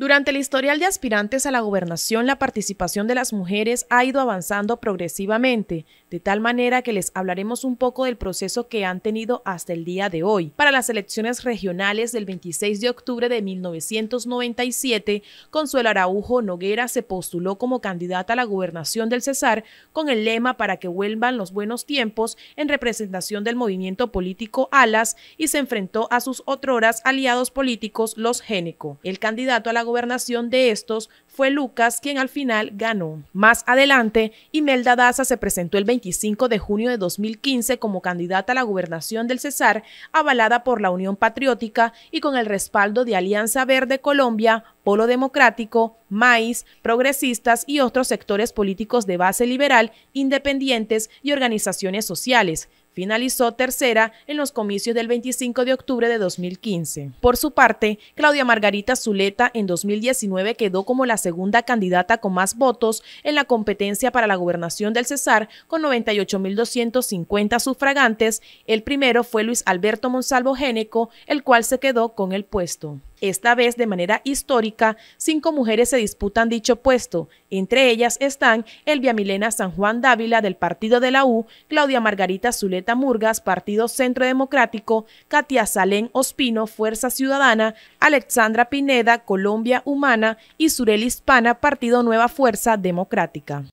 Durante el historial de aspirantes a la gobernación, la participación de las mujeres ha ido avanzando progresivamente, de tal manera que les hablaremos un poco del proceso que han tenido hasta el día de hoy. Para las elecciones regionales del 26 de octubre de 1997, Consuelo Araujo Noguera se postuló como candidata a la gobernación del Cesar con el lema para que vuelvan los buenos tiempos en representación del movimiento político ALAS y se enfrentó a sus otroras aliados políticos los Génico. El candidato a la gobernación de estos fue Lucas quien al final ganó. Más adelante, Imelda Daza se presentó el 25 de junio de 2015 como candidata a la gobernación del Cesar, avalada por la Unión Patriótica y con el respaldo de Alianza Verde Colombia, Polo Democrático, MAIS, progresistas y otros sectores políticos de base liberal, independientes y organizaciones sociales. Finalizó tercera en los comicios del 25 de octubre de 2015. Por su parte, Claudia Margarita Zuleta en 2019 quedó como la segunda candidata con más votos en la competencia para la gobernación del Cesar con 98.250 sufragantes. El primero fue Luis Alberto Monsalvo Géneco, el cual se quedó con el puesto. Esta vez de manera histórica, cinco mujeres se disputan dicho puesto. Entre ellas están Elvia Milena San Juan Dávila del Partido de la U, Claudia Margarita Zuleta Murgas, Partido Centro Democrático, Katia Salén Ospino, Fuerza Ciudadana, Alexandra Pineda, Colombia Humana y Surel Hispana, Partido Nueva Fuerza Democrática.